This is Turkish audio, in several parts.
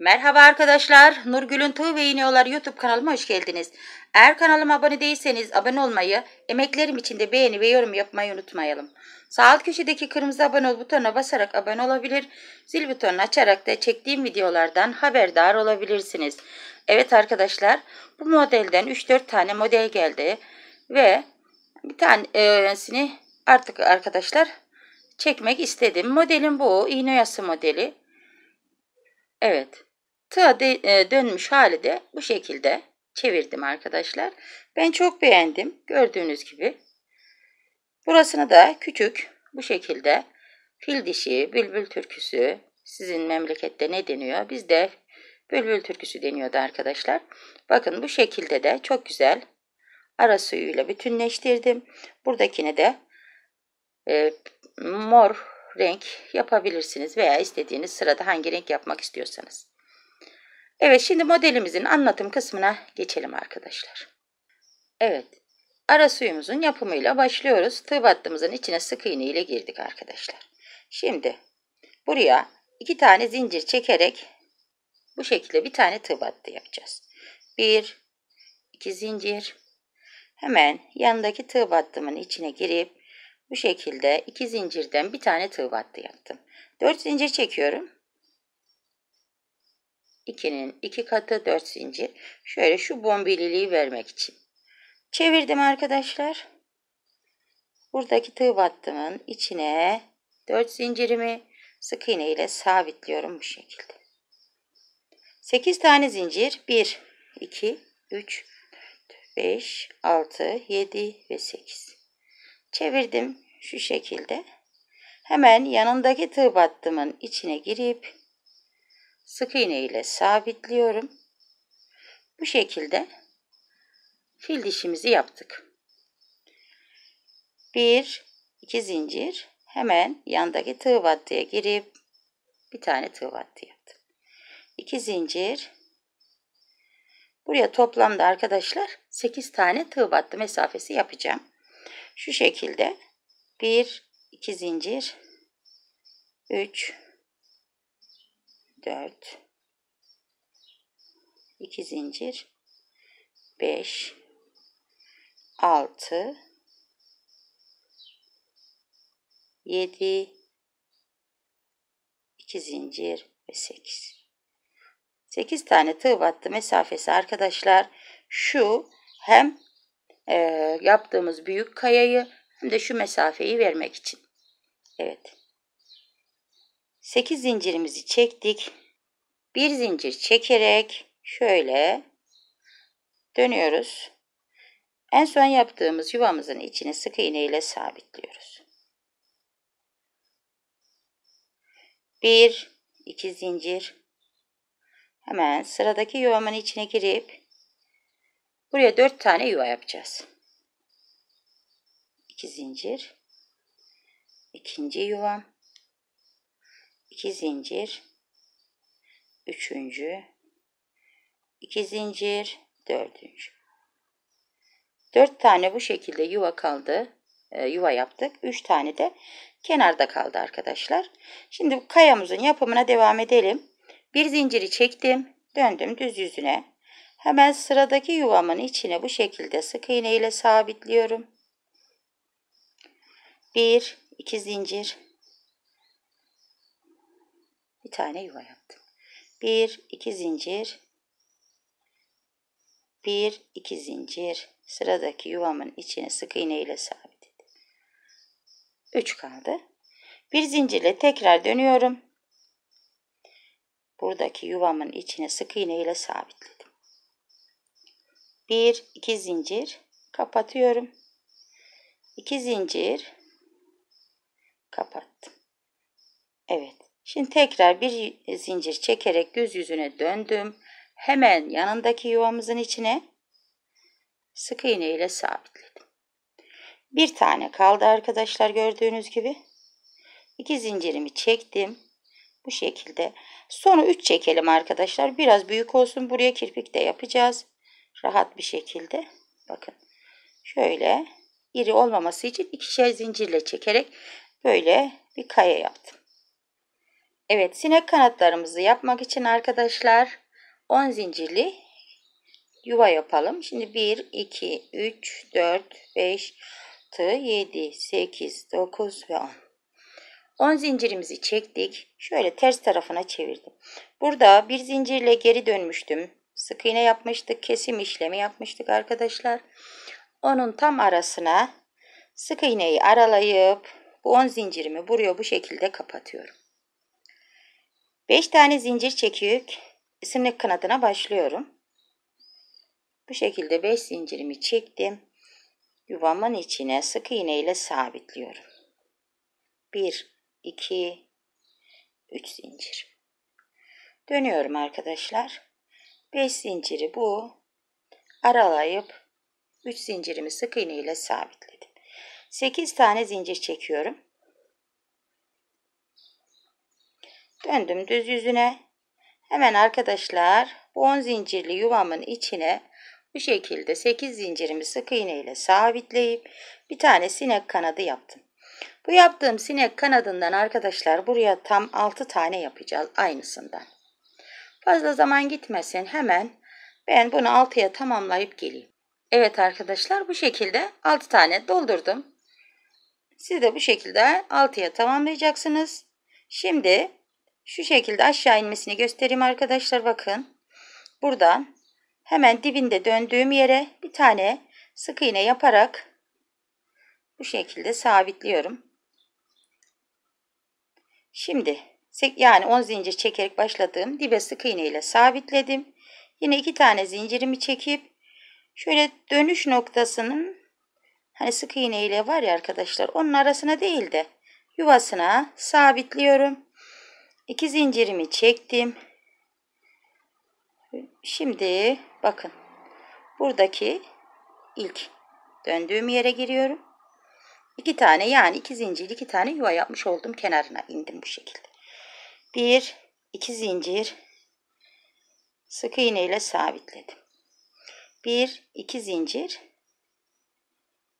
Merhaba arkadaşlar, Nurgül'ün Tığ ve İğniyorlar YouTube kanalıma hoş geldiniz. Eğer kanalıma abone değilseniz abone olmayı, emeklerim için de beğeni ve yorum yapmayı unutmayalım. Sağ alt köşedeki kırmızı abone ol butonuna basarak abone olabilir, zil butonunu açarak da çektiğim videolardan haberdar olabilirsiniz. Evet arkadaşlar, bu modelden 3-4 tane model geldi ve bir tanesini artık arkadaşlar çekmek istedim. Modelim bu, iğne yası modeli. Evet. Tığa e, dönmüş hali de bu şekilde çevirdim arkadaşlar. Ben çok beğendim. Gördüğünüz gibi. Burasını da küçük bu şekilde fil dişi, bülbül türküsü sizin memlekette ne deniyor? Bizde bülbül türküsü deniyordu arkadaşlar. Bakın bu şekilde de çok güzel ara suyuyla bütünleştirdim. Buradakini de e, mor renk yapabilirsiniz veya istediğiniz sırada hangi renk yapmak istiyorsanız. Evet şimdi modelimizin anlatım kısmına geçelim arkadaşlar. Evet ara suyumuzun yapımıyla başlıyoruz. Tığ battığımızın içine sık iğne ile girdik arkadaşlar. Şimdi buraya iki tane zincir çekerek bu şekilde bir tane tığ battı yapacağız. Bir, iki zincir. Hemen yanındaki tığ battımın içine girip bu şekilde iki zincirden bir tane tığ battı yaptım. Dört zincir çekiyorum. 2'nin 2 katı 4 zincir. Şöyle şu bombililiği vermek için. Çevirdim arkadaşlar. Buradaki tığ battımın içine 4 zincirimi sık iğne ile sabitliyorum bu şekilde. 8 tane zincir 1, 2, 3, 4, 5, 6, 7 ve 8. Çevirdim şu şekilde. Hemen yanındaki tığ battımın içine girip sık iğne ile sabitliyorum. Bu şekilde fil dişimizi yaptık. Bir, iki zincir hemen yandaki tığ vattıya girip bir tane tığ vattı yaptım. İki zincir buraya toplamda arkadaşlar 8 tane tığ vattı mesafesi yapacağım. Şu şekilde 1 2 zincir 3 4 2 zincir 5 6 7 2 zincir ve 8 8 tane tığ battı mesafesi arkadaşlar şu hem e, yaptığımız büyük kayayı hem de şu mesafeyi vermek için evet 8 zincirimizi çektik. Bir zincir çekerek şöyle dönüyoruz. En son yaptığımız yuvamızın içini sık iğne ile sabitliyoruz. 1 2 zincir hemen sıradaki yuvamın içine girip buraya 4 tane yuva yapacağız. 2 zincir ikinci yuvam 2 zincir 3. 2 zincir 4. 4 tane bu şekilde yuva kaldı. E, yuva yaptık. 3 tane de kenarda kaldı arkadaşlar. Şimdi bu kayamızın yapımına devam edelim. Bir zinciri çektim. Döndüm düz yüzüne. Hemen sıradaki yuvamın içine bu şekilde sık iğne ile sabitliyorum. 1 2 zincir bir tane yuva yaptım. 1 2 zincir 1 2 zincir sıradaki yuvamın içine sık iğne ile sabitledim. 3 kaldı. Bir zincirle tekrar dönüyorum. Buradaki yuvamın içine sık iğne ile sabitledim. 1 2 zincir kapatıyorum. 2 zincir kapattım. Evet. Şimdi tekrar bir zincir çekerek göz yüzüne döndüm. Hemen yanındaki yuvamızın içine sık iğne ile sabitledim. Bir tane kaldı arkadaşlar gördüğünüz gibi. İki zincirimi çektim. Bu şekilde. Sonra 3 çekelim arkadaşlar. Biraz büyük olsun. Buraya kirpik de yapacağız. Rahat bir şekilde. Bakın. Şöyle iri olmaması için ikişer zincirle çekerek böyle bir kaya yaptım. Evet sinek kanatlarımızı yapmak için arkadaşlar 10 zincirli yuva yapalım. Şimdi 1, 2, 3, 4, 5, 6, 7, 8, 9 ve 10. 10 zincirimizi çektik. Şöyle ters tarafına çevirdim. Burada bir zincirle geri dönmüştüm. Sık iğne yapmıştık. Kesim işlemi yapmıştık arkadaşlar. Onun tam arasına sık iğneyi aralayıp bu 10 zincirimi buraya bu şekilde kapatıyorum. 5 tane zincir çekiyük isimli kanadına başlıyorum. Bu şekilde 5 zincirimi çektim. Yuvamın içine sık iğne ile sabitliyorum. 1 2 3 zincir. Dönüyorum arkadaşlar. 5 zinciri bu aralayıp 3 zincirimi sık iğne ile sabitledim. 8 tane zincir çekiyorum. Döndüm düz yüzüne. Hemen arkadaşlar bu 10 zincirli yuvamın içine bu şekilde 8 zincirimi sık iğne ile sabitleyip bir tane sinek kanadı yaptım. Bu yaptığım sinek kanadından arkadaşlar buraya tam 6 tane yapacağız aynısından. Fazla zaman gitmesin hemen ben bunu 6'ya tamamlayıp geleyim. Evet arkadaşlar bu şekilde 6 tane doldurdum. Siz de bu şekilde 6'ya tamamlayacaksınız. Şimdi şu şekilde aşağı inmesini göstereyim arkadaşlar bakın. Buradan hemen dibinde döndüğüm yere bir tane sık iğne yaparak bu şekilde sabitliyorum. Şimdi yani 10 zincir çekerek başladığım dibe sık iğne ile sabitledim. Yine iki tane zincirimi çekip şöyle dönüş noktasının hani sık iğne ile var ya arkadaşlar onun arasına değil de yuvasına sabitliyorum. 2 zincirimi çektim. Şimdi bakın. Buradaki ilk döndüğüm yere giriyorum. İki tane yani iki zincir iki tane yuva yapmış oldum. Kenarına indim bu şekilde. Bir iki zincir sık iğne ile sabitledim. Bir iki zincir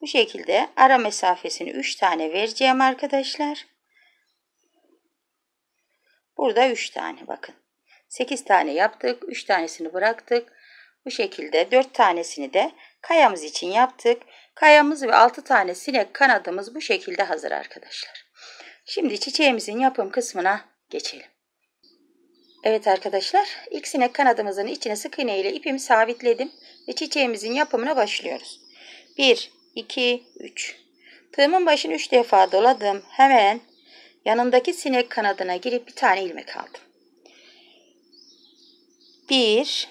bu şekilde ara mesafesini 3 tane vereceğim arkadaşlar. Burada 3 tane bakın. 8 tane yaptık. 3 tanesini bıraktık. Bu şekilde 4 tanesini de kayamız için yaptık. Kayamız ve 6 tane sinek kanadımız bu şekilde hazır arkadaşlar. Şimdi çiçeğimizin yapım kısmına geçelim. Evet arkadaşlar ilk sinek kanadımızın içine sık iğne ile ipimi sabitledim ve çiçeğimizin yapımına başlıyoruz. 1, 2, 3. Tığımın başını 3 defa doladım. Hemen Yanındaki sinek kanadına girip bir tane ilmek aldım. 1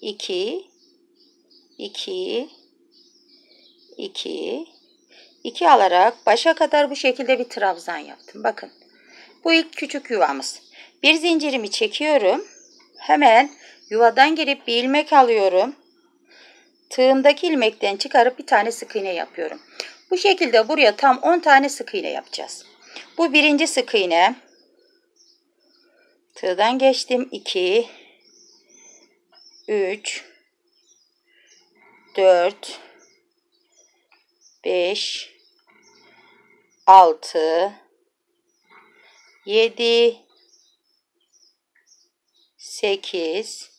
2 2 2 2 alarak başa kadar bu şekilde bir trabzan yaptım. Bakın. Bu ilk küçük yuvamız. Bir zincirimi çekiyorum. Hemen yuvadan girip bir ilmek alıyorum. Tığımdaki ilmekten çıkarıp bir tane sık iğne yapıyorum. Bu şekilde buraya tam 10 tane sık iğne yapacağız. Bu birinci sık iğne. Tığdan geçtim. 2 3 4 5 6 7 8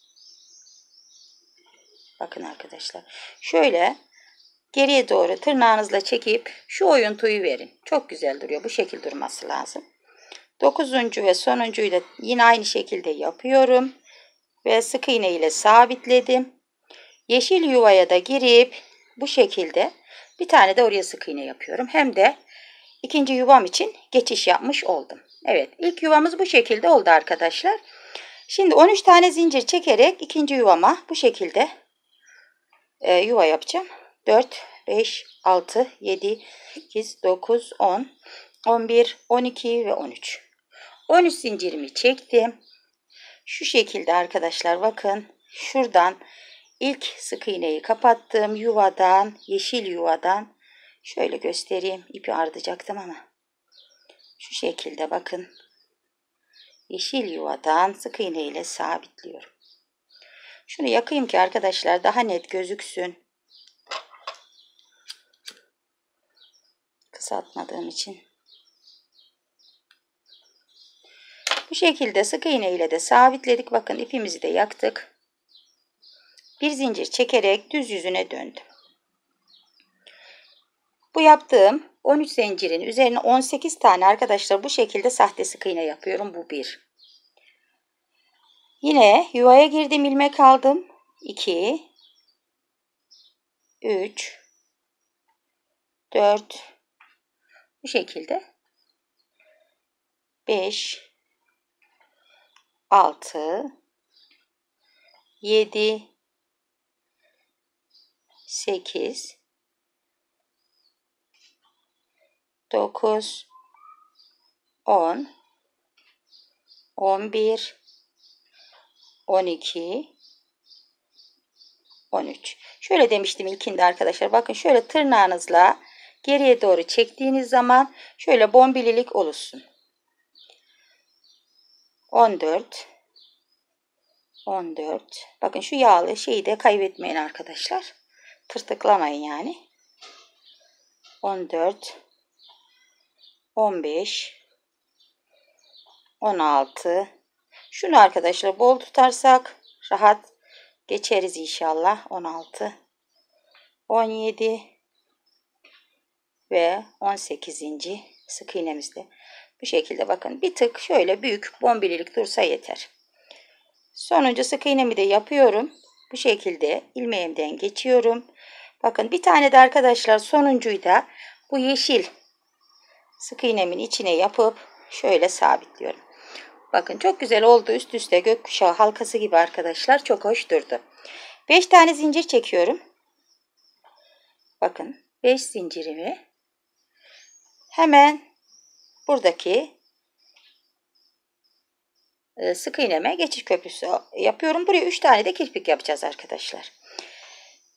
Bakın arkadaşlar. Şöyle Geriye doğru tırnağınızla çekip şu oyuntuyu verin. Çok güzel duruyor. Bu şekil durması lazım. Dokuzuncu ve sonuncuyu da yine aynı şekilde yapıyorum. Ve sık iğne ile sabitledim. Yeşil yuvaya da girip bu şekilde bir tane de oraya sık iğne yapıyorum. Hem de ikinci yuvam için geçiş yapmış oldum. Evet ilk yuvamız bu şekilde oldu arkadaşlar. Şimdi 13 tane zincir çekerek ikinci yuvama bu şekilde e, yuva yapacağım. 4, 5, 6, 7, 8, 9, 10, 11, 12 ve 13. 13 zincirimi çektim. Şu şekilde arkadaşlar bakın. Şuradan ilk sık iğneyi kapattım. Yuvadan, yeşil yuvadan şöyle göstereyim. İpi ardıcaktım ama. Şu şekilde bakın. Yeşil yuvadan sık iğne ile sabitliyorum. Şunu yakayım ki arkadaşlar daha net gözüksün. kısaltmadığım için. Bu şekilde sık iğne ile de sabitledik. Bakın ipimizi de yaktık. Bir zincir çekerek düz yüzüne döndüm. Bu yaptığım 13 zincirin üzerine 18 tane arkadaşlar bu şekilde sahte sık iğne yapıyorum. Bu bir. Yine yuvaya girdim ilmek aldım. 2 3 4 bu şekilde 5 6 7 8 9 10 11 12 13 şöyle demiştim ilkinde arkadaşlar bakın şöyle tırnağınızla geriye doğru çektiğiniz zaman şöyle bombililik oluşsun. 14 14 bakın şu yağlı şeyi de kaybetmeyin arkadaşlar. Tırtıklamayın yani. 14 15 16 şunu arkadaşlar bol tutarsak rahat geçeriz inşallah 16 17 ve 18. sık iğnemizde bu şekilde bakın bir tık şöyle büyük bombililik dursa yeter. Sonuncu sık iğnemi de yapıyorum. Bu şekilde ilmeğimden geçiyorum. Bakın bir tane de arkadaşlar sonuncuyu da bu yeşil sık iğnemin içine yapıp şöyle sabitliyorum. Bakın çok güzel oldu üst üste gökkuşağı halkası gibi arkadaşlar çok hoş durdu. 5 tane zincir çekiyorum. Bakın 5 zincirimi Hemen buradaki e, sık iğneme geçiş köprüsü yapıyorum. Buraya 3 tane de kirpik yapacağız arkadaşlar.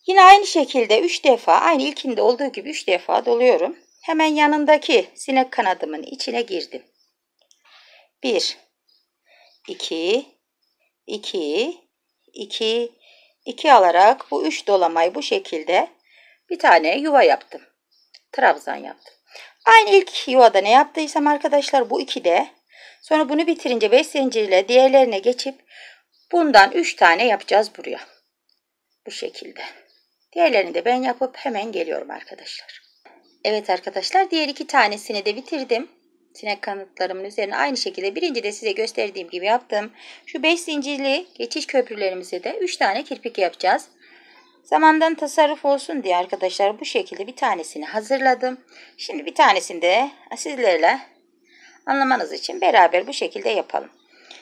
Yine aynı şekilde 3 defa aynı ilkinde olduğu gibi 3 defa doluyorum. Hemen yanındaki sinek kanadımın içine girdim. 1 2 2 2 2 alarak bu 3 dolamayı bu şekilde bir tane yuva yaptım. Trabzan yaptım. Aynı ilk yuvada ne yaptıysam arkadaşlar bu iki de. Sonra bunu bitirince 5 zincirle diğerlerine geçip bundan 3 tane yapacağız buraya. Bu şekilde. Diğerlerini de ben yapıp hemen geliyorum arkadaşlar. Evet arkadaşlar diğer iki tanesini de bitirdim. Sinek kanıtlarımın üzerine aynı şekilde birinci de size gösterdiğim gibi yaptım. Şu 5 zincirli geçiş köprülerimize de 3 tane kirpik yapacağız. Zamandan tasarruf olsun diye arkadaşlar bu şekilde bir tanesini hazırladım. Şimdi bir tanesini de sizlerle anlamanız için beraber bu şekilde yapalım.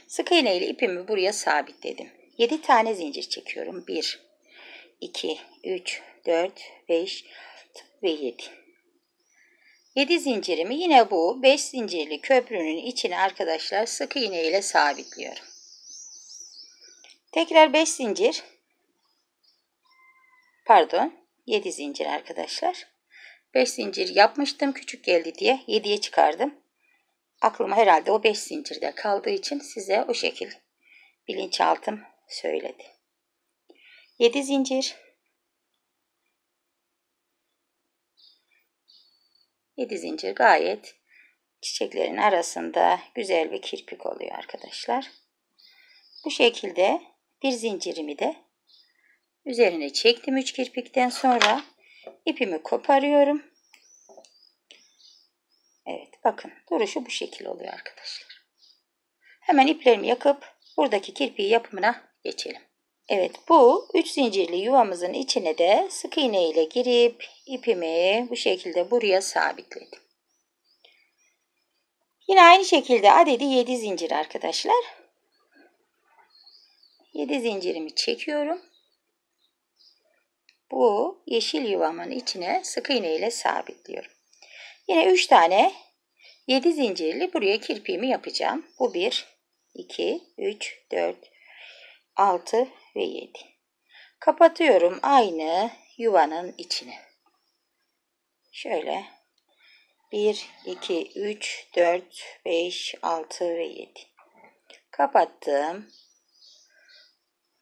Sık iğne ile ipimi buraya sabitledim. 7 tane zincir çekiyorum. 1, 2, 3, 4, 5 ve 7. 7 zincirimi yine bu 5 zincirli köprünün içine arkadaşlar sık iğne ile sabitliyorum. Tekrar 5 zincir Pardon 7 zincir arkadaşlar. 5 zincir yapmıştım küçük geldi diye 7'ye çıkardım. Aklıma herhalde o 5 zincirde kaldığı için size o şekil bilinçaltım söyledi. 7 zincir 7 zincir gayet çiçeklerin arasında güzel bir kirpik oluyor arkadaşlar. Bu şekilde bir zincirimi de Üzerine çektim 3 kirpikten sonra ipimi koparıyorum. Evet bakın duruşu bu şekil oluyor arkadaşlar. Hemen iplerimi yakıp buradaki kirpiği yapımına geçelim. Evet bu 3 zincirli yuvamızın içine de sık iğne ile girip ipimi bu şekilde buraya sabitledim. Yine aynı şekilde adedi 7 zincir arkadaşlar. 7 zincirimi çekiyorum bu yeşil yuvamın içine sık iğne ile sabitliyorum. Yine 3 tane 7 zincirli buraya kirpiğimi yapacağım. Bu 1, 2, 3, 4, 6 ve 7. Kapatıyorum aynı yuvanın içine. Şöyle 1, 2, 3, 4, 5, 6 ve 7. Kapattım.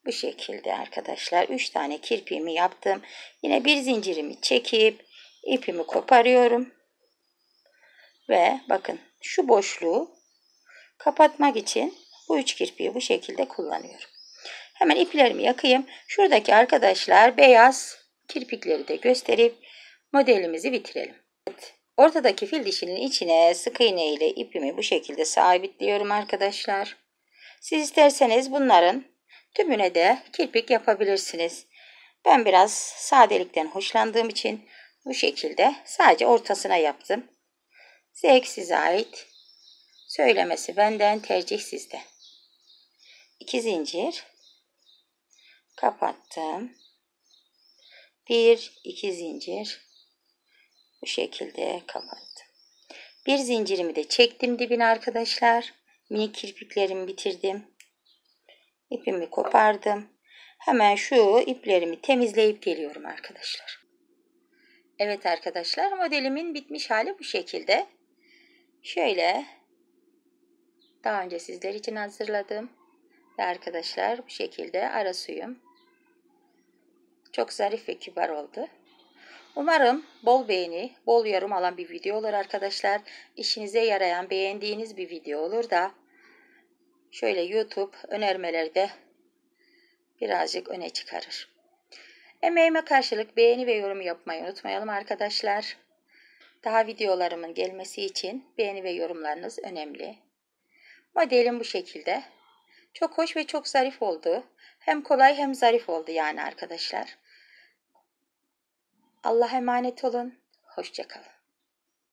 Bu şekilde arkadaşlar 3 tane kirpiğimi yaptım. Yine bir zincirimi çekip ipimi koparıyorum. Ve bakın şu boşluğu kapatmak için bu üç kirpiği bu şekilde kullanıyorum. Hemen iplerimi yakayım. Şuradaki arkadaşlar beyaz kirpikleri de gösterip modelimizi bitirelim. Evet, ortadaki fil dişinin içine sık iğne ile ipimi bu şekilde sabitliyorum arkadaşlar. Siz isterseniz bunların Tümüne de kirpik yapabilirsiniz. Ben biraz sadelikten hoşlandığım için bu şekilde sadece ortasına yaptım. Zevk size ait. Söylemesi benden tercih sizde. İki zincir. Kapattım. Bir, iki zincir. Bu şekilde kapattım. Bir zincirimi de çektim dibine arkadaşlar. Minik kirpiklerimi bitirdim. İpimi kopardım. Hemen şu iplerimi temizleyip geliyorum arkadaşlar. Evet arkadaşlar modelimin bitmiş hali bu şekilde. Şöyle daha önce sizler için hazırladım. Ve arkadaşlar bu şekilde ara suyum. Çok zarif ve kibar oldu. Umarım bol beğeni, bol yorum alan bir video olur arkadaşlar. İşinize yarayan, beğendiğiniz bir video olur da şöyle YouTube önermelerde birazcık öne çıkarır. Emeğime karşılık beğeni ve yorum yapmayı unutmayalım arkadaşlar. Daha videolarımın gelmesi için beğeni ve yorumlarınız önemli. Modelim bu şekilde. Çok hoş ve çok zarif oldu. Hem kolay hem zarif oldu yani arkadaşlar. Allah'a emanet olun. Hoşçakalın.